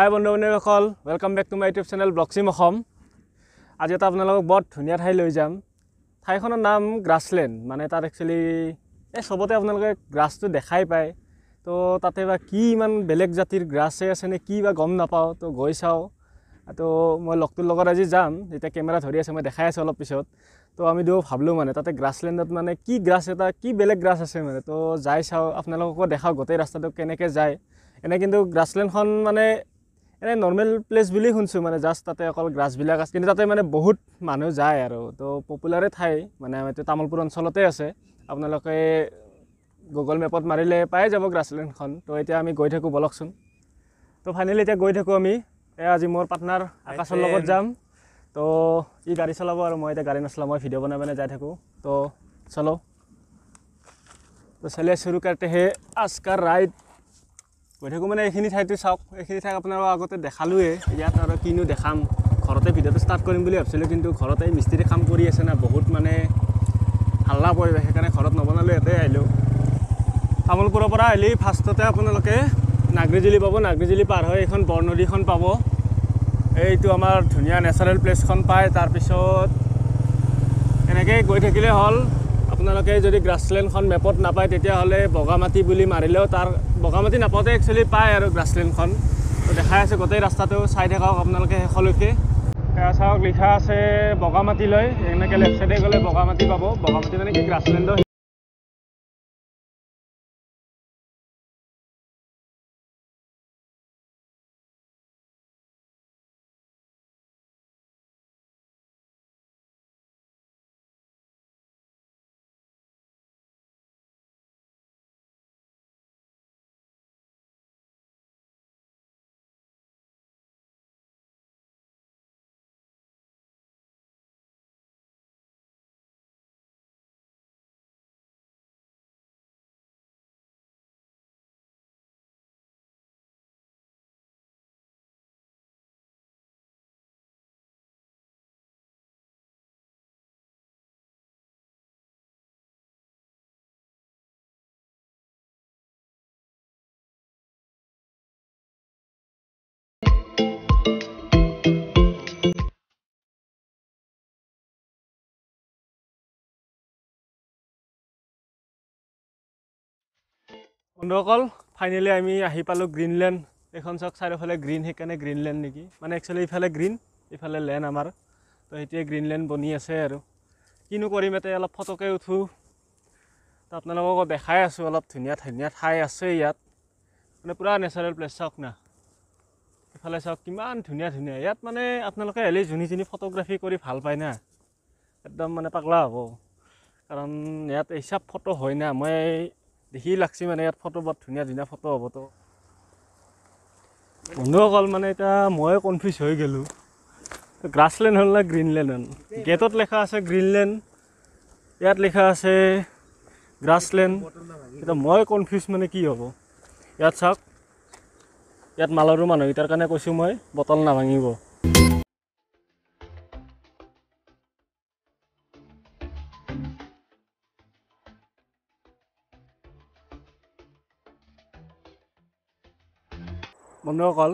হাই বান্ধৱীসকল welcome back to my YouTube channel ব্লকচিম অসম আজি এটা আপোনালোকক বৰ ধুনীয়া ঠাই লৈ যাম ঠাইখনৰ নাম গ্ৰাছলেণ্ড মানে তাত একচুৱেলি এই চবতে আপোনালোকে গ্ৰাছটো দেখাই পায় তো তাতে বা কি ইমান বেলেগ জাতিৰ গ্ৰাছে আছেনে কি বা গম নাপাওঁ তো গৈ চাওঁ তো মই লগটোৰ লগত আজি যাম যেতিয়া কেমেৰা ধৰি আছে মই দেখাই আছোঁ অলপ পিছত তো আমি দুয়ো ভাবলোঁ মানে তাতে গ্ৰাছলেণ্ডত মানে কি গ্ৰাছ এটা কি বেলেগ গ্ৰাছ আছে মানে তো যাই চাওঁ আপোনালোককো দেখাওঁ গোটেই ৰাস্তাটো কেনেকৈ যায় এনে কিন্তু গ্ৰাছলেণ্ডখন মানে এনে নৰ্মেল প্লেচ বুলি শুনিছোঁ মানে জাষ্ট তাতে অকল গ্ৰাছবিলাক আছে কিন্তু তাতে মানে বহুত মানুহ যায় আৰু তো পপুলাৰে ঠাই মানে এতিয়া তামোলপুৰ অঞ্চলতে আছে আপোনালোকে গুগল মেপত মাৰিলে পাই যাব গ্ৰাছলেণ্ডখন তো এতিয়া আমি গৈ থাকোঁ বলকচোন তো ফাইনেলি এতিয়া গৈ থাকোঁ আমি এয়া আজি মোৰ পাৰ্টনাৰ আকাশৰ লগত যাম তো ই গাড়ী চলাব আৰু মই এতিয়া গাড়ী নচলাওঁ মই ভিডিঅ' বনাই মানে যাই থাকোঁ তো চলাওঁ তো চলি চুৰু কাৰ্টেহে আজকাৰ ৰাইড গৈ থাকোঁ মানে এইখিনি ঠাইটো চাওক এইখিনি ঠাইক আপোনাৰ আগতে দেখালোঁৱেই ইয়াত আৰু কিনো দেখাম ঘৰতে ভিডিঅ'টো ষ্টাৰ্ট কৰিম বুলি ভাবিছিলোঁ কিন্তু ঘৰতে মিস্ত্ৰী কাম কৰি আছে না বহুত মানে হাল্লা পৰিব সেইকাৰণে ঘৰত নবনালে ইয়াতে আহিলোঁ তামোলপুৰৰ পৰা আহিলে ফাৰ্ষ্টতে আপোনালোকে নাগৰিজুলি পাব নাগৰিজুলি পাৰ হৈ এইখন বৰনদীখন পাব এইটো আমাৰ ধুনীয়া নেচাৰেল প্লেচখন পায় তাৰপিছত এনেকৈ গৈ থাকিলে হ'ল আপোনালোকে যদি গ্ৰাছলেণ্ডখন মেপত নাপায় তেতিয়াহ'লে বগামাটি বুলি মাৰিলেও তাৰ বগামাতি নাপাওঁতে একচুৱেলি পায় আৰু গ্ৰাছলেণ্ডখন তো দেখাই আছে গোটেই ৰাস্তাটো চাই থাকক আপোনালোকে শেষলৈকে চাওক লিখা আছে লৈ এনেকৈ লেফ্ট চাইডে গ'লে বগামাতি পাব বগামাতি মানে কি গ্ৰাছলেণ্ডৰ বন্ধুসকল ফাইনেলি আমি আহি পালোঁ গ্ৰীণলেণ্ড এইখন চক চাৰিওফালে গ্ৰীণ সেইকাৰণে গ্ৰীণলেণ্ড নেকি মানে একচুৱেলি ইফালে গ্ৰীণ ইফালে লেণ্ড আমাৰ তো এতিয়া গ্ৰীণলেণ্ড বনি আছে আৰু কিনো কৰিম এতিয়া অলপ ফটকৈ উঠোঁ তো আপোনালোকক দেখাই আছো অলপ ধুনীয়া ধুনীয়া ঠাই আছে ইয়াত মানে পূৰা নেচাৰেল প্লেচ চাওক না ইফালে চাওক কিমান ধুনীয়া ধুনীয়া ইয়াত মানে আপোনালোকে হেলি যোনি যোনি ফটোগ্ৰাফী কৰি ভাল পায় না একদম মানে পাগলা হ'ব কাৰণ ইয়াত এইচব ফটো হয় না মই দেখি লাগছি মানে ইয়াত ফটো বৰ ধুনীয়া ধুনীয়া ফটো হ'ব তো বন্ধুসকল মানে এতিয়া ময়ে কনফিউজ হৈ গ'লোঁ গ্ৰাছলেণ্ড হ'ল নে গ্ৰীণলেণ্ড হ'ল গেটত লিখা আছে গ্ৰীণলেণ্ড ইয়াত লিখা আছে গ্ৰাছলেণ্ড এতিয়া মই কনফিউজ মানে কি হ'ব ইয়াত চাওক ইয়াত মালৰো মানুহকেইটাৰ কাৰণে কৈছোঁ মই বটল নাভাঙিব বন্ধুসকল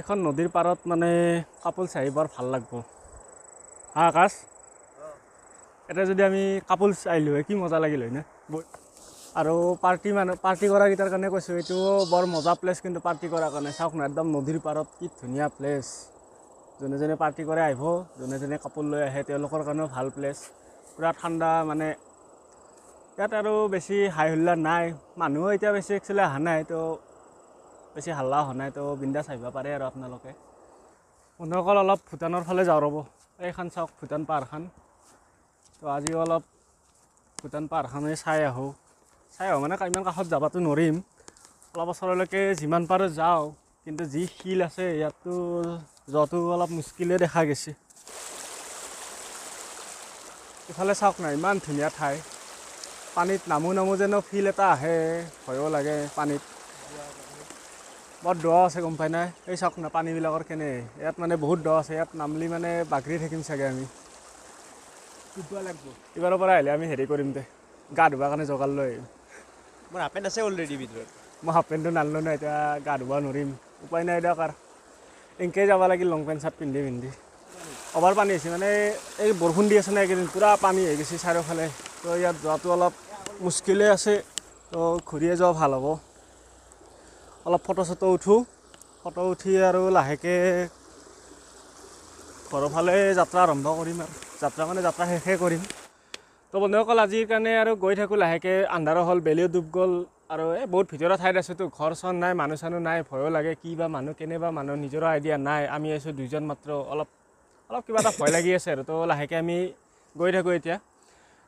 এখন নদীৰ পাৰত মানে কাপোল চাহি বৰ ভাল লাগব হা আকাশ এতিয়া যদি আমি কাপোল চাহিলোঁ হয় কি মজা লাগিল হয় নে আৰু পাৰ্টি মানুহ পাৰ্টি কৰাকেইটাৰ কাৰণে কৈছোঁ এইটো বৰ মজা প্লেচ কিন্তু পাৰ্টি কৰাৰ কাৰণে চাওক না একদম নদীৰ পাৰত কি ধুনীয়া প্লেচ যোনে যোনে পাৰ্টি কৰে আহিব যোনে যোনে কাপোৰ লৈ আহে তেওঁলোকৰ কাৰণেও ভাল প্লেচ পূৰা ঠাণ্ডা মানে ইয়াত আৰু বেছি হাই হুল্লা নাই মানুহো এতিয়া বেছি একচুৱেলি অহা নাই তো বেছি হাল্লা হোৱা নাই তো বিন্দাছ আহিব পাৰে আৰু আপোনালোকে অন্যসকল অলপ ভূটানৰ ফালে যাওঁ ৰ'ব এইখন চাওক ভূটান পাহাৰখন তো আজি অলপ ভূটান পাহাৰখনেই চাই আহোঁ চাই আহোঁ মানে ইমান কাষত যাবতো নোৱাৰিম অলপ ওচৰলৈকে যিমান পাৰোঁ যাওঁ কিন্তু যি শিল আছে ইয়াততো যোৱাটো অলপ মুস্কিলে দেখা গৈছে ইফালে চাওক না ইমান ধুনীয়া ঠাই পানীত নামো নামো যেনো ফিল এটা আহে ভয়ো লাগে পানীত বৰ দ আছে গম পাই নাই এই চাওক না পানীবিলাকৰ কেনে ইয়াত মানে বহুত দ আছে ইয়াত নামলি মানে বাগৰি থাকিম চাগে আমি লাগিব ইবাৰৰ পৰা আহিলে আমি হেৰি কৰিম দে গা ধুবাৰ কাৰণে জগাল লৈ মোৰ হাফপেণ্ট আছে অলৰেডি ভিতৰত মই হাফপেণ্টটো নানলো নাই এতিয়া গা ধুব নোৱাৰিম উপায় নাই দিয়ক আৰু এনেকৈয়ে যাব লাগিল লং পেণ্ট চাৰ্ট পিন্ধি পিন্ধি অভাৰ পানী হৈছে মানে এই বৰষুণ দি আছে নাই এইকেইদিন পূৰা পানী হৈ গৈছে চাৰিওফালে তো ইয়াত যোৱাটো অলপ মুস্কিলেই আছে তো ঘূৰিয়ে যোৱা ভাল হ'ব অলপ ফটো চটো উঠো ফটো উঠি আৰু লাহেকৈ ঘৰৰ ফালে যাত্ৰা আৰম্ভ কৰিম আৰু যাত্ৰা মানে যাত্ৰা শেষে কৰিম তো বন্ধুসকল আজিৰ কাৰণে আৰু গৈ থাকোঁ লাহেকৈ আন্ধাৰো হ'ল বেলিও ডুব গ'ল আৰু এই বহুত ভিতৰৰ ঠাইত আছোঁতো ঘৰ চৰ নাই মানুহ চানুহ নাই ভয়ো লাগে কি বা মানুহ কেনেবা মানুহ নিজৰ আইডিয়া নাই আমি আছোঁ দুইজন মাত্ৰ অলপ অলপ কিবা এটা ভয় লাগি আছে আৰু তো লাহেকৈ আমি গৈ থাকোঁ এতিয়া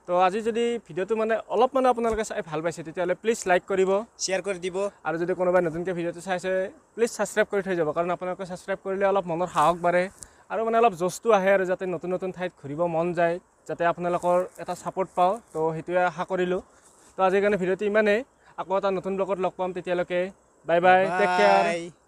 তো আজি যদি ভিডিওটো মানে অলপমান আপোনালোকে চাই ভাল পাইছে তেতিয়াহ'লে প্লিজ লাইক কৰিব শ্বেয়াৰ কৰি দিব আৰু যদি কোনোবাই নতুনকৈ ভিডিঅ'টো চাইছে প্লিজ ছাবস্ক্ৰাইব কৰি থৈ যাব কাৰণ আপোনালোকে ছাবস্ক্ৰাইব কৰিলে অলপ মনৰ সাহস বাঢ়ে আৰু মানে অলপ জোচটো আহে আৰু যাতে নতুন নতুন ঠাইত ঘূৰিব মন যায় যাতে আপোনালোকৰ এটা ছাপৰ্ট পাওঁ তো সেইটোৱে আশা কৰিলোঁ তো আজিৰ কাৰণে ভিডিঅ'টো ইমানেই আকৌ এটা নতুন ব্লগত লগ পাম তেতিয়ালৈকে বাই বাই টেক কেয়াৰ